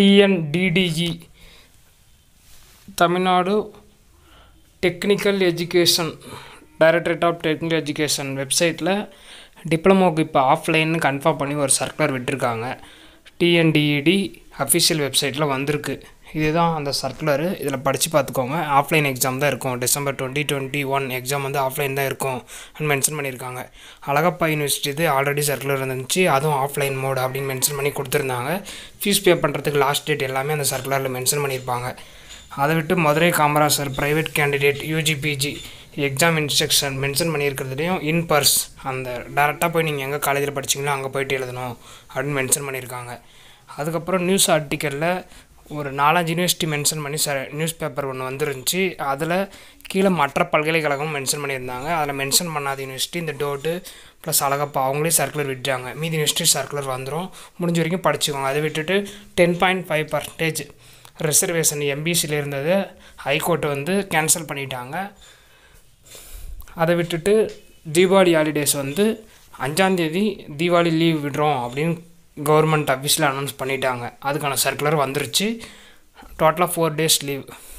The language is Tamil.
டிஎன்டிடிஇ Tamil Nadu technical education directorate of technical education வெப்சைட்டில் டிப்ளமோக்கு இப்போ ஆஃப்லைன்னு கன்ஃபார்ம் பண்ணி ஒரு சர்க்குலர் விட்டுருக்காங்க டிஎன்டிஇடி அஃபிஷியல் வெப்சைட்டில் வந்திருக்கு இதுதான் அந்த சர்க்குலரு இதில் படித்து பார்த்துக்கோங்க ஆஃப்லைன் எக்ஸாம் தான் இருக்கும் December twenty twenty one exam வந்து ஆஃப்லைன் தான் இருக்கும் மென்ஷன் பண்ணியிருக்காங்க அழகப்பா யூனிவர்சிட்டி இது ஆல்ரெடி சர்க்குலர் இருந்துச்சு அதுவும் ஆஃப்லைன் மோட் அப்படின்னு மென்ஷன் பண்ணி கொடுத்துருந்தாங்க ஃபீஸ் பே பண்ணுறதுக்கு லாஸ்ட் டேட் எல்லாமே அந்த சர்க்குலரில் மென்ஷன் பண்ணியிருப்பாங்க அதை விட்டு Madurai Kamarajar private candidate UG PG exam instruction mention பண்ணியிருக்கிறதுலையும் இன் பர்ஸ் அந்த டேரெக்டாக போய் நீங்கள் எங்கே காலேஜில் படிச்சிங்களோ அங்கே போயிட்டு எழுதணும் அப்படின்னு மென்ஷன் பண்ணியிருக்காங்க அதுக்கப்புறம் நியூஸ் ஆர்டிக்கலில் ஒரு நாலஞ்சு யூனிவர்சிட்டி மென்ஷன் பண்ணி ச நியூஸ் பேப்பர் ஒன்று வந்துருந்துச்சு அதில் கீழே மற்ற பல்கலைக்கழகம் மென்ஷன் பண்ணியிருந்தாங்க அதில் மென்ஷன் பண்ணாத யூனிவர்சிட்டி இந்த டோட்டு ப்ளஸ் அழகப்பா அவங்களே சர்க்குலர் விட்டுறாங்க மீதி யூனிவர்சிட்டி சர்க்குலர் வந்துடும் முடிஞ்ச வரைக்கும் படிச்சுக்கோங்க அதை விட்டுட்டு ten point five percentage reservation எம்பிசியில் இருந்தது ஹைகோர்ட்டு வந்து கேன்சல் பண்ணிட்டாங்க அதை விட்டுட்டு தீபாவளி ஹாலிடேஸ் வந்து அஞ்சாந்தேதி தீபாவளி லீவ் விடுறோம் அப்படின்னு கவர்மெண்ட் ஆஃபீஸில் அனௌன்ஸ் பண்ணிட்டாங்க அதுக்கான சர்க்குலர் வந்துருச்சு டோட்டலாக ஃபோர் டேஸ் லீவ்